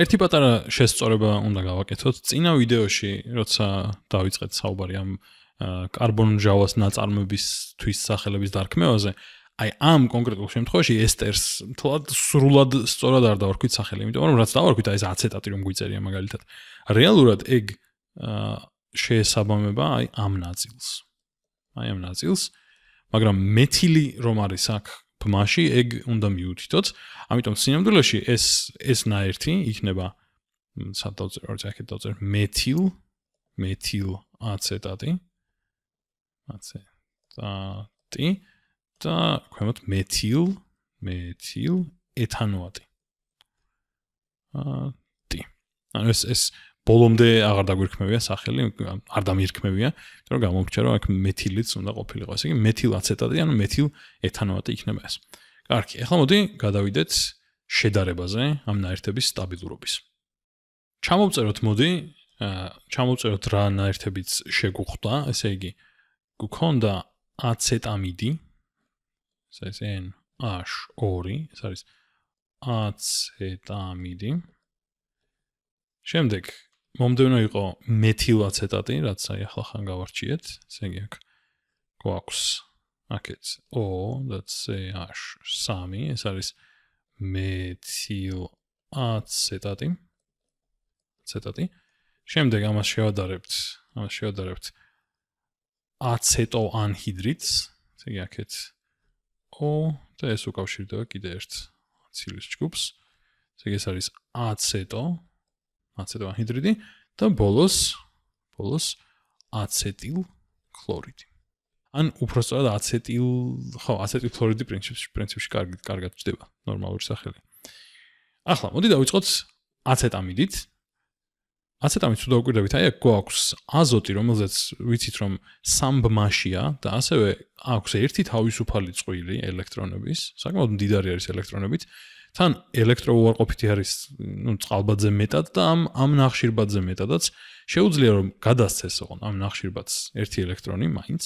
ერთი პატარა შესწორება უნდა გავაკეთოთ. წინა ვიდეოში, როცა დაიწყეთ საუბარი ამ კარბონ ჟავას ნაწარმებისთვის სახელების დარქმევაზე, აი ამ კონკრეტულ შემთხვევაში ესტერს თლად სრულად სწორად არ დავარქვით სახელი, იმიტომ რომ რაც დავარქვით, აი ეს აცეტატი რომ გვიწერია მაგალითად. რეალურად ეგ შეესაბამება აი ამ ნაწილს. აი ამ ნაწილს. მაგრამ მეთილი რომ არის აქ ფმაში ეგ უნდა მიუთითოთ. ამიტომ სინამდვილეში ეს ეს ნაერთი იქნება სათავე როგორც აქეთ დაწერ მეთილ მეთილ აცეტატი აცეტატი და ქვემოთ მეთილ მეთილ ეთანოატი აა ტი ანუ ეს ეს ბოლომდე აღარ დაგვირქმევია სახელი, არ დამირქმევია, იმიტომ რომ გამომჩნდა რომ აქ მეთილიც უნდა ყოფილიყო. ესე იგი მეთილ აცეტატი, ანუ მეთილ ეთანოატი იქნება ეს. კარგი, ახლა მოდი გადავიდეთ შედარებაზე ამ ნაერთების სტაბილურობის. ჩამოვწეროთ მოდი, ჩამოვწეროთ რა ნაერთებიც შეგუხდა, ესე იგი გქონდა აცეტამიდი. ეს ან აშ ორი, ეს არის აცეტამიდი. შემდეგ მომდენო იყო მეთილაცეტატი, რაც აი ახლა ხან გავარჩიეთ, ესე იგი აქ გვაქვს აქეთ O, let's say H, სამი, ეს არის მეთილაცეტატი. ცეტატი. შემდეგ ამას შევადარებთ, ამას შევადარებთ აცეტოანჰიდრიდს, ესე იგი აქეთ O და ეს უკავშირდება კიდე ერთ აცილის ჯგუფს. ესე იგი ეს არის აცეტო აცეტონჰიდრიდი და ბოლოს ბოლოს აცეტილ ქლორიდი. ან უფრო სწორად აცეტილ, ხო, აცეტილ ქლორიდი პრინციპში პრინციპში კარგად კარგად ჩდება ნორმალური სახელი. ახლა მოდი დავიწყოთ აცეტამიდით. აცეტამიდს დავაკვირდებით, აი გვაქვს აზოტი, რომელზეც ვიცით რომ სამბმაშია და ასევე აქვს ერთი თავისუფალი წყვილი ელექტრონების, საკმაოდ მდიდარი არის ელექტრონებით. თან ელექტრო უარყოფითი არის, ну, წყალბადზე მეტად და ამ ამ ნახშირბადზე მეტადაც შეუძლია რომ გადასცეს ოღონ ამ ნახშირბადს ერთი ელექტრონი მაინც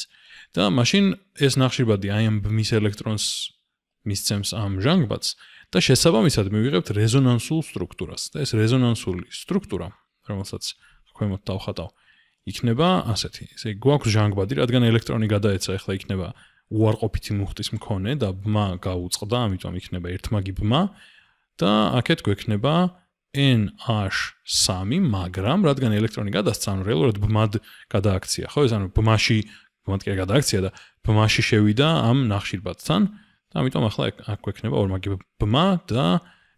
და მაშინ ეს ნახშირბადი აი ამ მის ელექტრონს მისცემს ამ ჟანგბადს და შესაბამისად მივიღებთ რეზონანსულ სტრუქტურას და ეს რეზონანსული სტრუქტურა რომელსაც ქვემოთ დავხატავ იქნება ასეთი ესე გვაქვს ჟანგბადი რადგან ელექტრონი გადაეცა ეხლა იქნება უარყოფითი მუხტის მქონე და ბმა გაუწყდა, ამიტომ იქნება ერთმაგი ბმა და აქეთ გვექნება NH3, მაგრამ რადგან ელექტრონი გადასცა, ანუ რეალურად ბმად გადააქცია, ხო? ეს ანუ ბმაში ბმად კი გადააქცია და ბმაში შევიდა ამ ნახშირბაცთან და ამიტომ ახლა აქ გვექნება ორმაგი ბმა და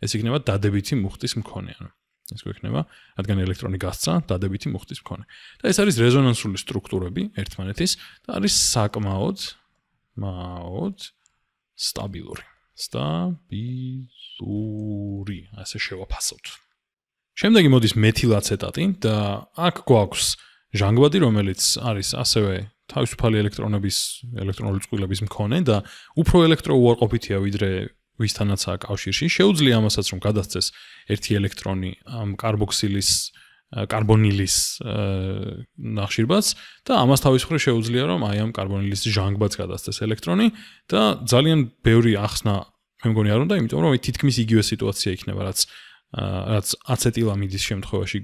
ეს იქნება დადებითი მუხტის მქონე, ანუ ეს გვექნება, რადგან ელექტრონი გასცა, დადებითი მუხტის მქონე. და ეს არის რეზონანსული სტრუქტურები ერთმანეთის და არის საკმაოდ მაოც სტაბილური სტაბილური ასე შევაფასოთ შემდეგი მოდის მეთილაცეტატი და აქ გვაქვს ჟანგბადი რომელიც არის ასევე თავისუფალი ელექტრონების ელექტრონული წყვილების მქონე და უფრო ელექტროუარყოფითია ვიდრე ვისთანაცაა კავშირში შეუძლია ამასაც რომ გადასცეს ერთი ელექტრონი ამ კარბოქსილის კარბონილის ნახშირბაც და ამას თავის მხრივ შეუძლია რომ აი ამ კარბონილის ჟანგბაც გადასცეს ელექტრონი და ძალიან ბევრი ახსნა მე მგონი არ უნდა იმიტომ რომ თითქმის იგივე სიტუაცია იქნება რაც რაც აცეტილამიდის შემთხვევაში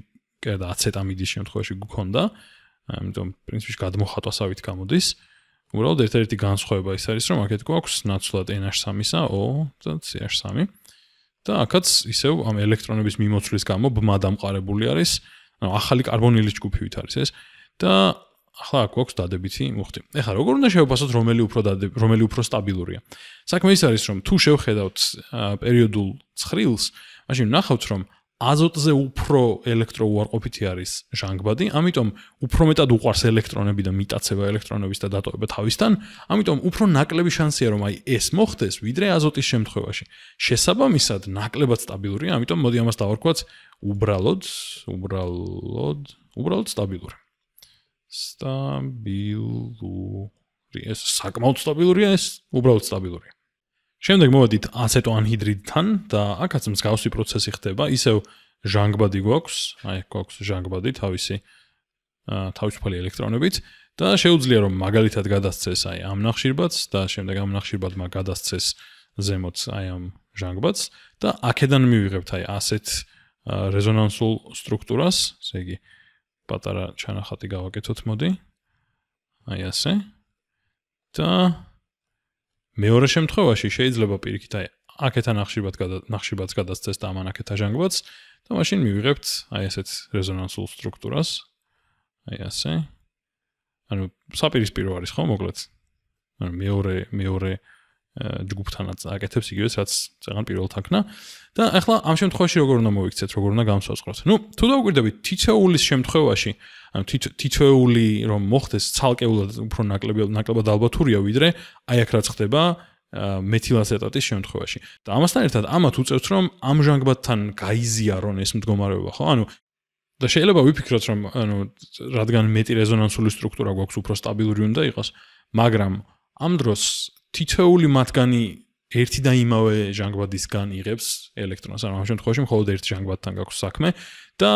და აცეტამიდის შემთხვევაში გქონდა იმიტომ პრინციპში გადმოხატვასავით გამოდის უბრალოდ ერთ-ერთი განსხვავება ის არის რომ აქეთ გვაქვს ნაცვლად NH3-ა O და CH3 და ახაც ისევ ამ ელექტრონების მიმოცვლის გამო ბმა დამყარებული არის, ანუ ახალი კარბონილის ჯგუფი ვით არის ეს და ახლა აქ გვაქვს დადებითი მუხტი. ეხლა როგორ უნდა შევფასოთ რომელი უფრო დადებ რომელი უფრო სტაბილურია? საქმე ის არის, რომ თუ შევხედავთ პერიოდულ ცხრილს, მაშინ ნახავთ, რომ აზოტზე უფრო ელექტრო უარყოფითი არის ჟანგბადი, ამიტომ უფრო მეტად უყარს ელექტრონები და მიტაცება ელექტრონების და დატოვება თავისთან, ამიტომ უფრო ნაკლები შანსია რომ აი ეს მოხდეს ვიდრე აზოტის შემთხვევაში. შესაბამისად, ნაკლებად სტაბილურია, ამიტომ მოდი ამას დავარქვათ უბრალოდ, უბრალოდ, უბრალოდ სტაბილური. სტაბილური. ეს საკმაოდ სტაბილურია ეს, უბრალოდ სტაბილური. შემდეგ მოვედით აცეტოანჰიდრიდთან და აქაც მსგავსი პროცესი ხდება. ისევ ჟანგბადი გვაქვს, აი გვაქვს ჟანგბადი თავისი თავისუფალი ელექტრონებით და შეუძლია რომ მაგალითად გადასცეს აი ამ ნახშირბადს და შემდეგ ამ ნახშირბადმა გადასცეს ზემოთ აი ამ ჟანგბადს და აქედან მივიღებთ აი ასეთ რეზონანსულ სტრუქტურას, ესე იგი პატარა ჩანახატი გავაკეთოთ მოდი. აი ასე. და მეორე შემთხვევაში შეიძლება პირიქით აი აკეთან ახშირბად ნახშირბად გადასცეს და ამანაკეთ აჟანგბადს და მაშინ მივიღებთ აი ესეთ რეზონანსულ სტრუქტურას აი ასე ანუ საპირისპირო არის ხო მოკლედ ანუ მეორე მეორე ჯგუფთანაც აკეთებს იგივეს, რაც წეგან პირველ თანქნა. და ახლა ამ შემთხვევაში როგორ უნდა მოიქცეთ, როგორ უნდა გამსაზღვროთ? ну, თუ დაგვიკვირდებით თითეულის შემთხვევაში, ანუ თითეული რომ მოხდეს ცალკეულად უფრო ნაკლები ნაკლებად ალბათურია ვიდრე აი აქ რაც ხდება მეთილაცეტატის შემთხვევაში. და ამასთან ერთად ამათ უწევთ რომ ამ ჟანგბადთან გაიზიარონ ეს მდგომარეობა, ხო? ანუ და შეიძლება ვიფიქროთ რომ ანუ რადგან მეტი რეზონანსული სტრუქტურა გვაქვს უფრო სტაბილური უნდა იყოს, მაგრამ ამ დროს თითოეული მათგანი ერთი და იმავე ჟანგბადისგან იღებს ელექტრონს, ანუ ამ შემთხვევაში მხოლოდ ერთ ჟანგბადთან გაქვს საქმე და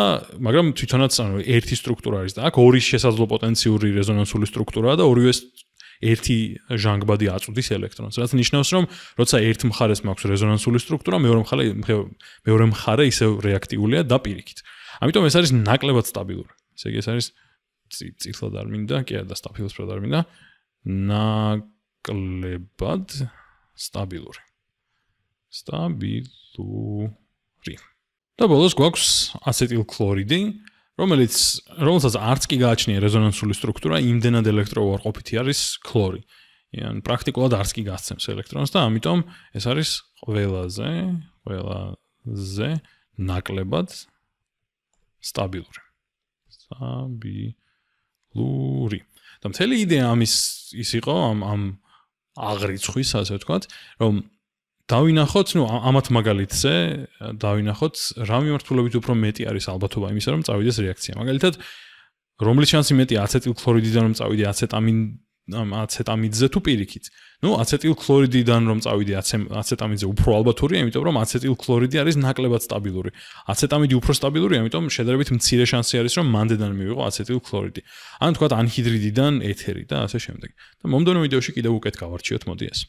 მაგრამ თვითონაც ანუ ერთი სტრუქტურა არის და აქ ორი შესაძლო პოტენციური რეზონანსული სტრუქტურაა და ორივე ერთი ჟანგბადი აწვდის ელექტრონს, რაც ნიშნავს, რომ როცა ერთ მხარეს მაქვს რეზონანსული სტრუქტურა, მეორე მხარე მეორე მხარე ისევ რეაქტიულია და პირიქით. ამიტომ ეს არის ნაკლებად სტაბილური. ესე იგი ეს არის ციკლად არ მინდა, კი არა და სტაბილურად არ მინდა. ნაკლებად კლებად სტაბილური. სტაბილური. და ბოლოს გვაქვს აცეტილქლორიდი, რომელიც რომელსაც არც კი გააჩნია რეზონანსული სტრუქტურა, იმდენად ელექტროუარყოფითი არის ქლორი. იან პრაქტიკულად არც კი გასცემს ელექტრონს და ამიტომ ეს არის ყველაზე, ყველაზე ნაკლებად სტაბილური. სტაბილური. და მთელი იდეა ამის ის იყო ამ ამ აღრიცხვის ასე ვთქვათ, რომ დავინახოთ, ну, ამათ მაგალითზე, დავინახოთ, რა მიმართულებით უფრო მეტი არის ალბათობა იმისა, რომ წავიდეს რეაქცია. მაგალითად, რომლის შანსი მეტია აცეტილქლორიდიდან რომ წავიდე აცეტამინ ამ აცეტამიდზე თუ პირიქით. ნუ აცეტილქლორიდიდან რომ წავიდე აცეტამიდზე უფრო ალბათურია, იმიტომ რომ აცეტილქლორიდი არის ნაკლებად სტაბილური. აცეტამიდი უფრო სტაბილურია, იმიტომ შედარებით მცირე შანსი არის რომ მანდედან მივიღო აცეტილქლორიდი. ან თქვათ ანჰიდრიდიდან ეთერი და ასე შემდეგ. და მომდენო ვიდეოში კიდევ უკეთ გავარჩიოთ მოდი ეს.